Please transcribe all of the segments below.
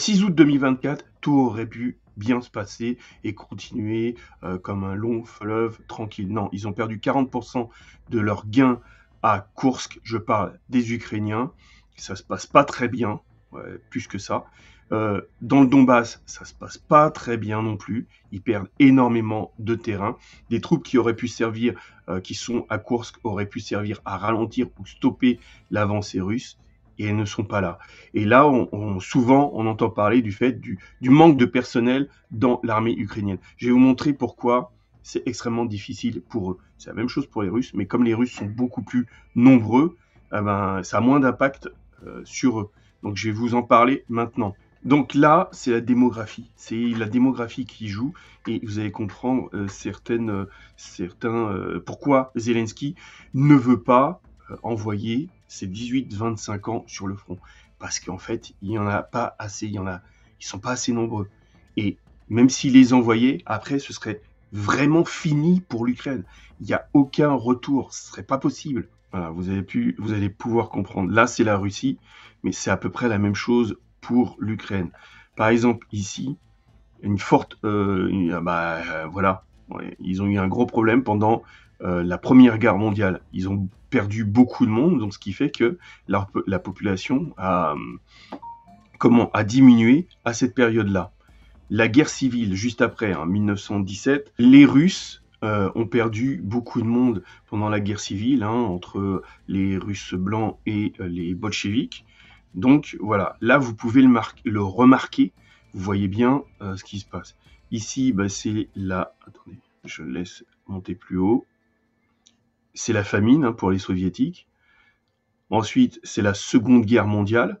6 août 2024, tout aurait pu bien se passer et continuer euh, comme un long fleuve tranquille. Non, ils ont perdu 40% de leurs gains à Kursk. Je parle des Ukrainiens. Ça se passe pas très bien, plus que ça. Euh, dans le Donbass, ça se passe pas très bien non plus. Ils perdent énormément de terrain. Des troupes qui auraient pu servir, euh, qui sont à Kursk, auraient pu servir à ralentir ou stopper l'avancée russe et elles ne sont pas là. Et là, on, souvent, on entend parler du fait du, manque de personnel dans l'armée ukrainienne. Je vais vous montrer pourquoi c'est extrêmement difficile pour eux. C'est la même chose pour les Russes, mais comme les Russes sont beaucoup plus nombreux, eh ben, ça a moins d'impact euh, sur eux. Donc je vais vous en parler maintenant. Donc là, c'est la démographie. C'est la démographie qui joue et vous allez comprendre euh, certaines, euh, certains, pourquoi Zelensky ne veut pas envoyer c'est 18-25 ans sur le front. Parce qu'en fait, il n'y en a pas assez, il y ils sont pas assez nombreux. Et même s'ils les envoyaient, après, ce serait vraiment fini pour l'Ukraine. Il n'y a aucun retour, ce serait pas possible. Voilà, vous avez pu, vous allez pouvoir comprendre. Là, c'est la Russie, mais c'est à peu près la même chose pour l'Ukraine. Par exemple, ici, une forte, euh, ah bah, euh, voilà, ils ont eu un gros problème pendant euh, la Première Guerre mondiale. Ils ont perdu beaucoup de monde, donc ce qui fait que la, population a, euh, comment, a diminué à cette période-là. La guerre civile, juste après, hein, en 1917, les Russes euh, ont perdu beaucoup de monde pendant la guerre civile, hein, entre les Russes blancs et les bolcheviques. Donc voilà, là vous pouvez le, le remarquer, vous voyez bien ce qui se passe. Ici, bah, c'est la... Attendez, je laisse monter plus haut c'est la famine hein, pour les soviétiques. Ensuite, c'est la Seconde Guerre mondiale.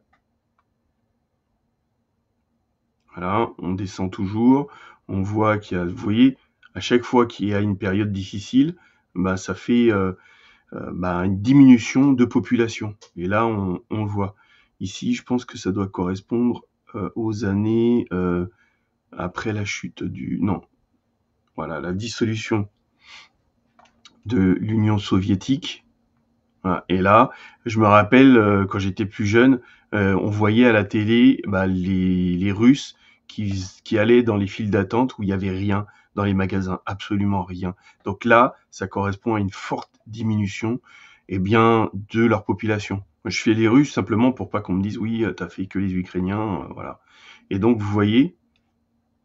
Voilà, on descend toujours. On voit qu'il y a, vous voyez, à chaque fois qu'il y a une période difficile, ben ça fait euh, euh, bah, une diminution de population. Et là, on, voit. Ici, je pense que ça doit correspondre euh, aux années après la chute du... Non. Voilà, la dissolution de l'Union soviétique. Et là, je me rappelle euh, quand j'étais plus jeune, euh, on voyait à la télé bah, les, Russes qui, allaient dans les files d'attente où il n'y avait rien dans les magasins, absolument rien. Donc là, ça correspond à une forte diminution et eh bien, de leur population. Je fais les Russes simplement pour pas qu'on me dise oui, euh, tu as fait que les Ukrainiens, voilà. Et donc vous voyez,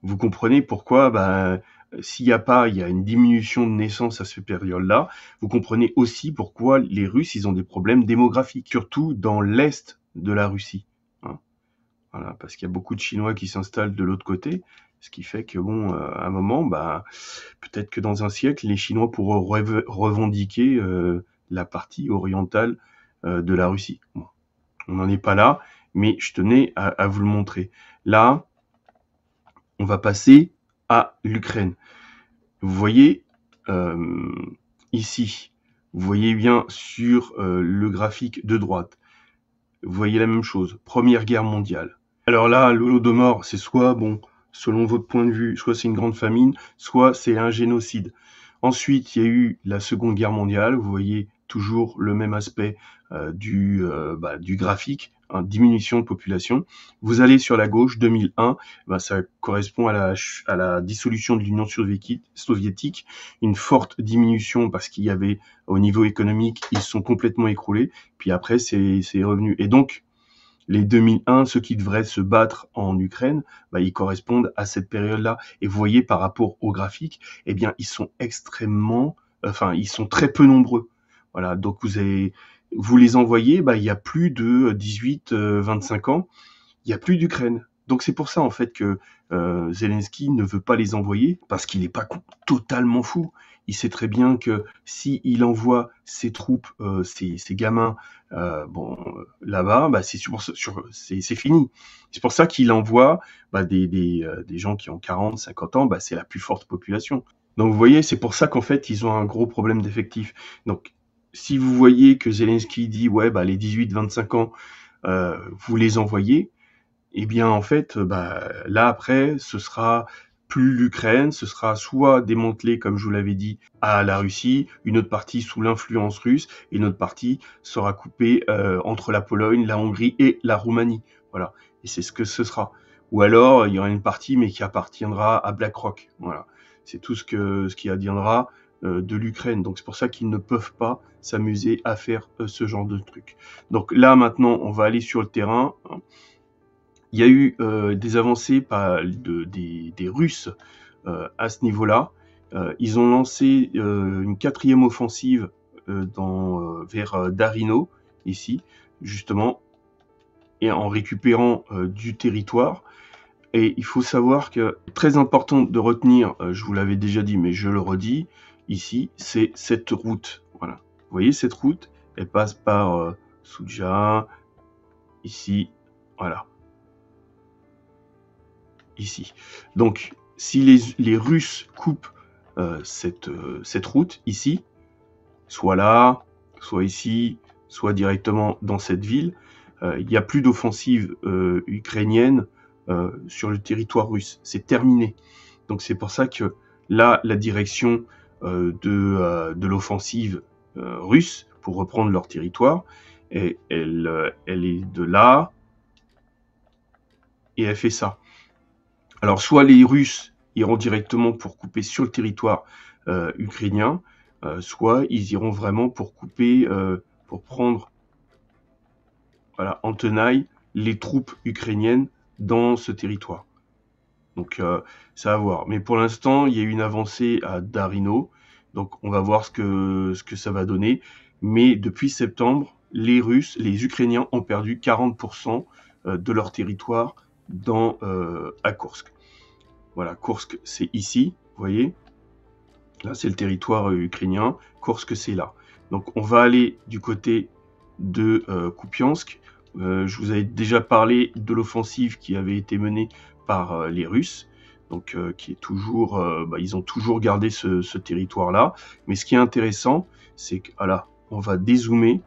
vous comprenez pourquoi bah, euh, s'il n'y a pas, il y a une diminution de naissance à cette période-là, vous comprenez aussi pourquoi les Russes, ils ont des problèmes démographiques, surtout dans l'Est de la Russie. Hein. Voilà, parce qu'il y a beaucoup de Chinois qui s'installent de l'autre côté, ce qui fait que, bon, euh, à un moment, bah, peut-être que dans un siècle, les Chinois pourront revendiquer euh, la partie orientale de la Russie. on n'en est pas là, mais je tenais à vous le montrer. Là, on va passer à l'Ukraine. Vous voyez euh, ici, vous voyez bien sur euh, le graphique de droite, vous voyez la même chose, Première Guerre mondiale. Alors là, de mort c'est soit, bon, selon votre point de vue, soit c'est une grande famine, soit c'est un génocide. Ensuite, il y a eu la Seconde Guerre mondiale, vous voyez toujours le même aspect euh, du, bah, du graphique, diminution de population. Vous allez sur la gauche, 2001, ben, ça correspond à la, à la dissolution de l'Union soviétique, une forte diminution parce qu'il y avait au niveau économique, ils sont complètement écroulés, puis après c'est revenu. Et donc, les 2001, ceux qui devraient se battre en Ukraine, ben, ils correspondent à cette période-là. Et vous voyez par rapport au graphique, eh bien, ils sont extrêmement, enfin, ils sont très peu nombreux. Voilà, donc vous avez, vous les envoyez, bah, il y a plus de 18-25 euh, euh, ans, il n'y a plus d'Ukraine. Donc c'est pour ça en fait que euh, Zelensky ne veut pas les envoyer parce qu'il n'est pas totalement fou. Il sait très bien que si il envoie ses troupes, ses, gamins, bon là-bas, bah, c'est sur, sur c'est, fini. C'est pour ça qu'il envoie bah, des, des, des, gens qui ont 40, 50 ans. Bah, c'est la plus forte population. Donc vous voyez, c'est pour ça qu'en fait ils ont un gros problème d'effectif. Donc si vous voyez que Zelensky dit ouais bah les 18-25 ans euh, vous les envoyez, eh bien en fait euh, bah, là après ce sera plus l'Ukraine, ce sera soit démantelé comme je vous l'avais dit à la Russie, une autre partie sous l'influence russe et une autre partie sera coupée euh, entre la Pologne, la Hongrie et la Roumanie. Voilà et c'est ce que ce sera. Ou alors il y aura une partie mais qui appartiendra à BlackRock. Voilà c'est tout ce que ce qui adviendra euh, de l'Ukraine. Donc c'est pour ça qu'ils ne peuvent pas s'amuser à faire euh, ce genre de truc. Donc là maintenant, on va aller sur le terrain. Il y a eu euh, des avancées par des, Russes à ce niveau-là. ils ont lancé une quatrième offensive dans, vers Darino, ici, justement, et en récupérant du territoire. Et il faut savoir que, très important de retenir, je vous l'avais déjà dit, mais je le redis, ici, c'est cette route. Voilà. Vous voyez, cette route, elle passe par euh, ici, voilà. Ici. Donc, si les, Russes coupent euh, cette, euh, cette route, ici, soit là, soit ici, soit directement dans cette ville, euh, il n'y a plus d'offensive ukrainienne sur le territoire russe. C'est terminé. Donc, c'est pour ça que là, la direction euh, de, euh, de l'offensive euh, russe pour reprendre leur territoire. Et elle, elle est de là et elle fait ça. Alors soit les Russes iront directement pour couper sur le territoire ukrainien, soit ils iront vraiment pour couper, pour prendre voilà, en tenaille les troupes ukrainiennes dans ce territoire. Donc euh, ça va voir. Mais pour l'instant, il y a eu une avancée à Darino. Donc on va voir ce que, ce que ça va donner. Mais depuis septembre, les Russes, les Ukrainiens ont perdu 40% euh, de leur territoire dans, euh, à Kursk. Voilà, Kursk c'est ici, vous voyez. Là c'est le territoire ukrainien. Kursk c'est là. Donc on va aller du côté de Kupiansk. je vous avais déjà parlé de l'offensive qui avait été menée par euh, les Russes. Donc, euh, qui est toujours, euh, bah, ils ont toujours gardé ce, territoire-là. Mais ce qui est intéressant, c'est que voilà, ah on va dézoomer.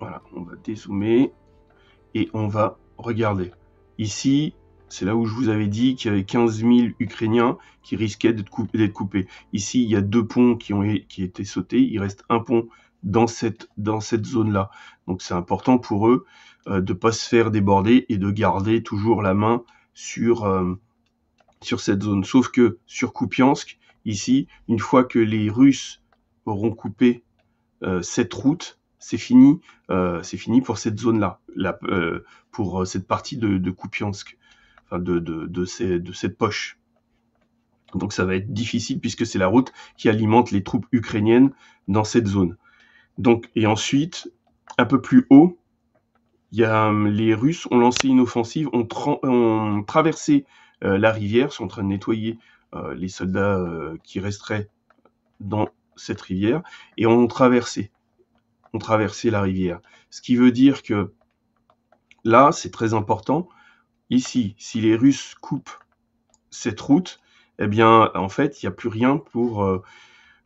Voilà, on va dézoomer et on va regarder. Ici, c'est là où je vous avais dit qu'il y avait 15 000 Ukrainiens qui risquaient d'être coupés, coupés, Ici, il y a deux ponts qui ont été sautés. Il reste un pont dans cette, dans cette zone-là. Donc c'est important pour eux euh, de pas se faire déborder et de garder toujours la main sur euh, sur cette zone. Sauf que sur Kupiansk, ici, une fois que les Russes auront coupé euh, cette route, c'est fini, c'est fini pour cette zone-là, là, pour cette partie de, de Kupiansk, enfin de, de, de, cette poche. Donc ça va être difficile puisque c'est la route qui alimente les troupes ukrainiennes dans cette zone. Donc, et ensuite, un peu plus haut, y a, hum, les Russes ont lancé une offensive, ont, ont traversé euh, la rivière, sont en train de nettoyer euh, les soldats euh, qui resteraient dans cette rivière, et ont traversé, ont traversé la rivière. Ce qui veut dire que là, c'est très important, ici, si les Russes coupent cette route, eh bien, en fait, il n'y a plus rien pour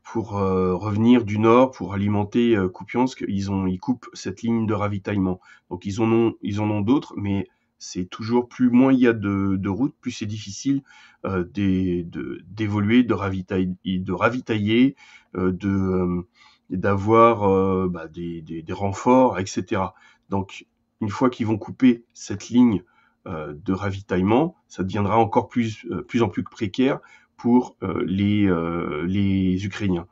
pour euh, revenir du nord pour alimenter Kupiansk, euh, ils ont ils coupent cette ligne de ravitaillement. Donc ils en ont ils en ont d'autres, mais c'est toujours plus moins il y a de, routes, plus c'est difficile euh, d'évoluer, de, de, ravitailler, de d'avoir bah, des, des, des, renforts, etc. Donc une fois qu'ils vont couper cette ligne de ravitaillement, ça deviendra encore plus plus en plus précaire pour euh, euh, les, Ukrainiens.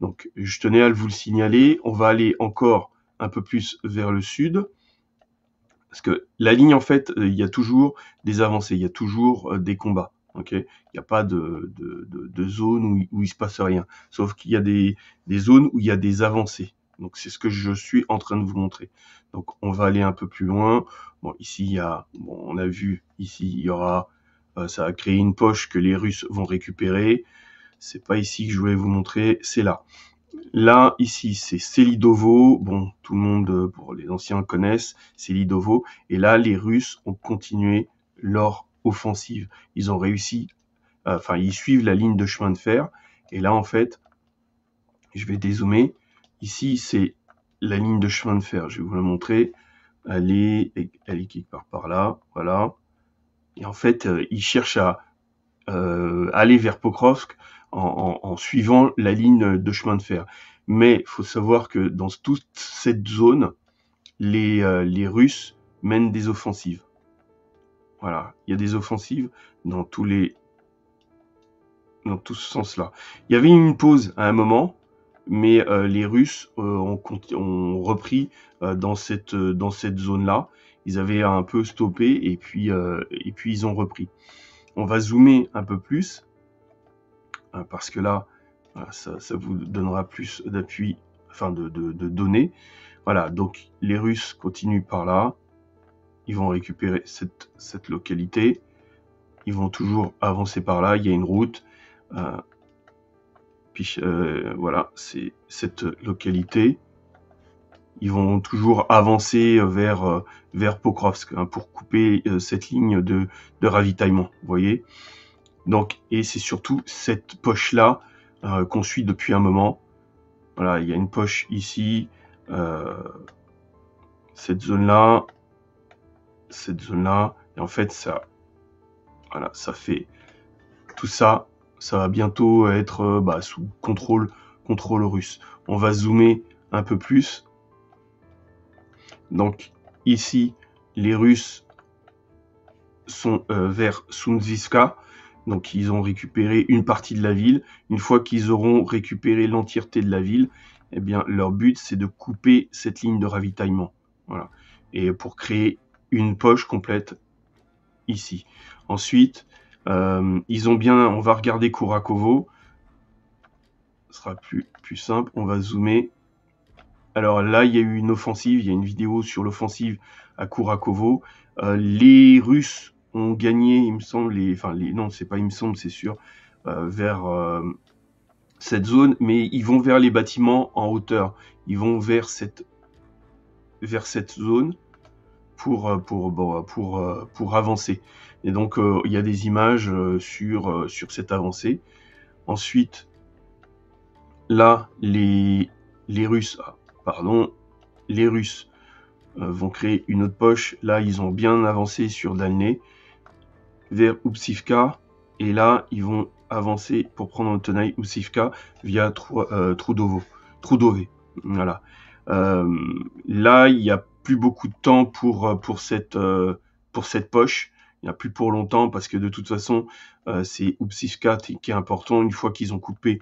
Donc je tenais à vous le signaler, on va aller encore un peu plus vers le sud, parce que la ligne, en fait, euh, il y a toujours des avancées, il y a toujours des combats. ok il n'y a pas de, zone où, il se passe rien. Sauf qu'il y a des, zones où il y a des avancées. Donc c'est ce que je suis en train de vous montrer. Donc on va aller un peu plus loin. Bon, ici, il y a, on a vu, ici, il y aura euh, ça a créé une poche que les Russes vont récupérer. C'est pas ici que je voulais vous montrer, c'est là. Là, ici, c'est Selidovo. Bon, tout le monde, euh, pour les anciens, connaissent Selidovo. Et là, les Russes ont continué leur offensive. Ils ont réussi, enfin, ils suivent la ligne de chemin de fer. Et là, en fait, je vais dézoomer. Ici, c'est la ligne de chemin de fer. Je vais vous la montrer. Allez, est, elle est quelque part par là. Voilà. Et en fait, euh, il cherche à euh, aller vers Pokrovsk en, en, en, suivant la ligne de chemin de fer. Mais il faut savoir que dans toute cette zone, les, euh, les Russes mènent des offensives. Voilà, il y a des offensives dans tous les dans tout ce sens-là. Il y avait une pause à un moment mais euh, les Russes euh, ont, repris euh, dans cette, dans cette zone-là. Ils avaient un peu stoppé et puis, et puis ils ont repris. On va zoomer un peu plus, parce que là, ça, vous donnera plus d'appui, enfin de, données. Voilà, donc les Russes continuent par là. Ils vont récupérer cette, cette localité. Ils vont toujours avancer par là. Il y a une route. Puis euh, voilà, c'est cette localité. Ils vont toujours avancer vers, euh, vers Pokrovsk hein, pour couper euh, cette ligne de, ravitaillement. Vous voyez Donc, et c'est surtout cette poche-là qu'on suit depuis un moment. Voilà, il y a une poche ici, cette zone-là, cette zone-là, et en fait ça, voilà, ça fait tout ça ça va bientôt être euh, bah, sous contrôle, contrôle russe. On va zoomer un peu plus. Donc ici, les Russes sont euh, vers Sundziska Donc ils ont récupéré une partie de la ville. Une fois qu'ils auront récupéré l'entièreté de la ville, eh bien leur but c'est de couper cette ligne de ravitaillement. Et pour créer une poche complète ici. Ensuite, euh, ils ont bien, on va regarder Kurakovo. Ce sera plus, plus simple. On va zoomer. Alors là, il y a eu une offensive, il y a une vidéo sur l'offensive à Kourakovo. Euh, les Russes ont gagné, il me semble, les, enfin non, c'est pas il me semble, c'est sûr, euh, vers cette zone, mais ils vont vers les bâtiments en hauteur. Ils vont vers cette, vers cette zone pour, euh, pour, euh, pour, euh, pour, avancer. Et donc, il y a des images sur, sur cette avancée. Ensuite, là, les, les Russes, ah, pardon, les Russes vont créer une autre poche. Là, ils ont bien avancé sur Dalné vers Upsivka. Et là, ils vont avancer pour prendre le tenaille Upsivka via Trudovo. Trudové. Voilà. là, il y a plus beaucoup de temps pour, euh, pour, cette, euh, pour cette poche. Il n'y a plus pour longtemps parce que de toute façon, euh, c'est oupsivka qui est important. Une fois qu'ils ont coupé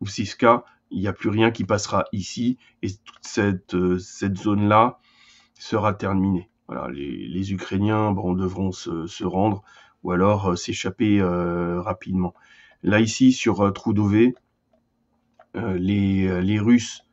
oupsivka, il n'y a plus rien qui passera ici et toute cette, cette zone-là sera terminée. Voilà, les, Ukrainiens bon, devront se, se, rendre ou alors s'échapper rapidement. Là, ici, sur euh, Troudové, les, les Russes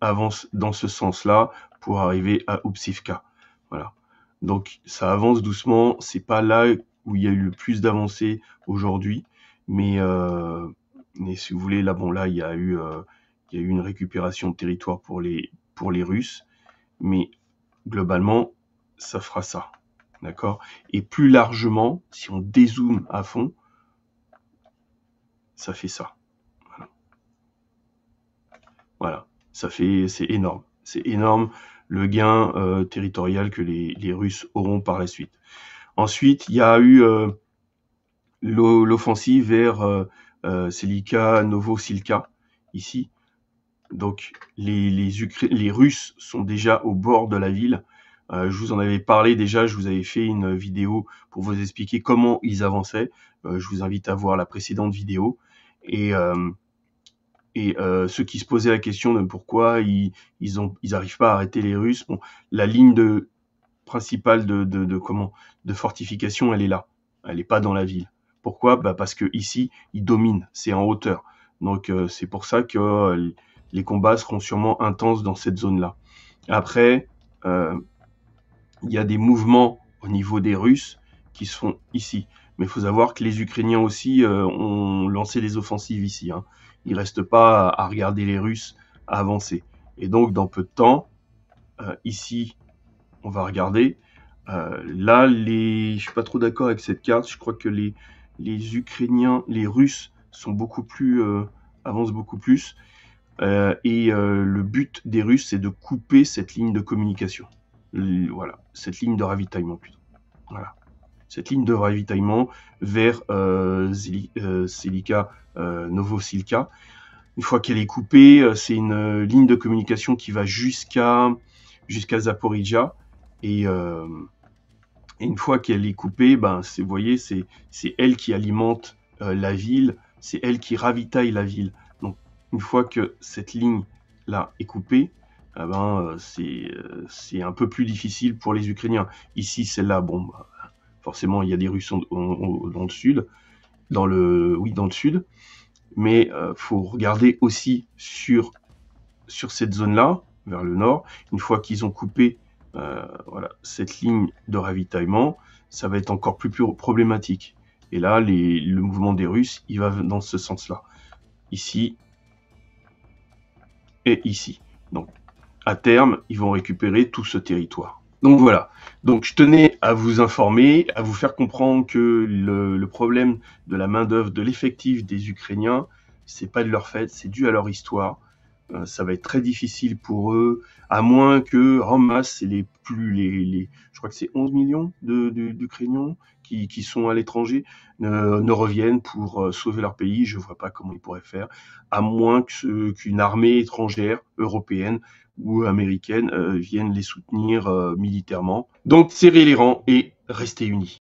avancent dans ce sens-là pour arriver à Upsivka. Voilà. Donc ça avance doucement, c'est pas là où il y a eu le plus d'avancées aujourd'hui, mais, euh, mais, si vous voulez, là, bon, là, il y, a eu, euh, il y a eu une récupération de territoire pour les, pour les Russes, mais globalement, ça fera ça. D'accord Et plus largement, si on dézoome à fond, ça fait ça. Voilà. voilà. Ça fait, c'est énorme. C'est énorme le gain euh, territorial que les, Russes auront par la suite. Ensuite, il y a eu euh, l'offensive vers euh, Selika, Novosilka, ici. Donc les, les, Russes sont déjà au bord de la ville. je vous en avais parlé déjà, je vous avais fait une vidéo pour vous expliquer comment ils avançaient. je vous invite à voir la précédente vidéo. Et, euh, et euh, ceux qui se posaient la question de pourquoi ils ils ont ils arrivent pas à arrêter les Russes, bon, la ligne de principale de, de, de comment de fortification, elle est là. Elle n'est pas dans la ville. Pourquoi bah parce que ici ils dominent, c'est en hauteur. Donc euh, c'est pour ça que euh, les combats seront sûrement intenses dans cette zone-là. Après, euh, il y a des mouvements au niveau des Russes qui se font ici. Mais il faut savoir que les Ukrainiens aussi ont lancé des offensives ici. Hein il reste pas à regarder les Russes avancer. Et donc, dans peu de temps, euh, ici, on va regarder. Euh, là, les... je ne suis pas trop d'accord avec cette carte. Je crois que les, les Ukrainiens, les Russes sont beaucoup plus, euh, avancent beaucoup plus. et le but des Russes, c'est de couper cette ligne de communication. Voilà, cette ligne de ravitaillement plutôt. Voilà cette ligne de ravitaillement vers euh, Silica, euh, euh, Une fois qu'elle est coupée, euh, c'est une ligne de communication qui va jusqu'à jusqu'à Zaporizhia. Et, une fois qu'elle est coupée, ben, vous voyez, c'est elle qui alimente la ville, c'est elle qui ravitaille la ville. Donc une fois que cette ligne-là est coupée, ah ben, c'est un peu plus difficile pour les Ukrainiens. Ici, celle-là, bon, bah, Forcément, il y a des Russes dans le sud, dans le, oui, dans le sud. Mais euh, faut regarder aussi sur sur cette zone-là, vers le nord. Une fois qu'ils ont coupé euh, voilà, cette ligne de ravitaillement, ça va être encore plus, problématique. Et là, les, le mouvement des Russes, il va dans ce sens-là. Ici et ici. Donc, à terme, ils vont récupérer tout ce territoire. Donc voilà. Donc je tenais à vous informer, à vous faire comprendre que le, problème de la main-d'œuvre, de l'effectif des Ukrainiens, c'est pas de leur fait, c'est dû à leur histoire. Euh, ça va être très difficile pour eux, à moins que en masse, c'est les plus les, je crois que c'est 11 millions d'Ukrainiens qui, sont à l'étranger ne reviennent pour euh, sauver leur pays. Je vois pas comment ils pourraient faire, à moins qu'une armée étrangère européenne ou américaines euh, viennent les soutenir euh, militairement. Donc serrez les rangs et restez unis.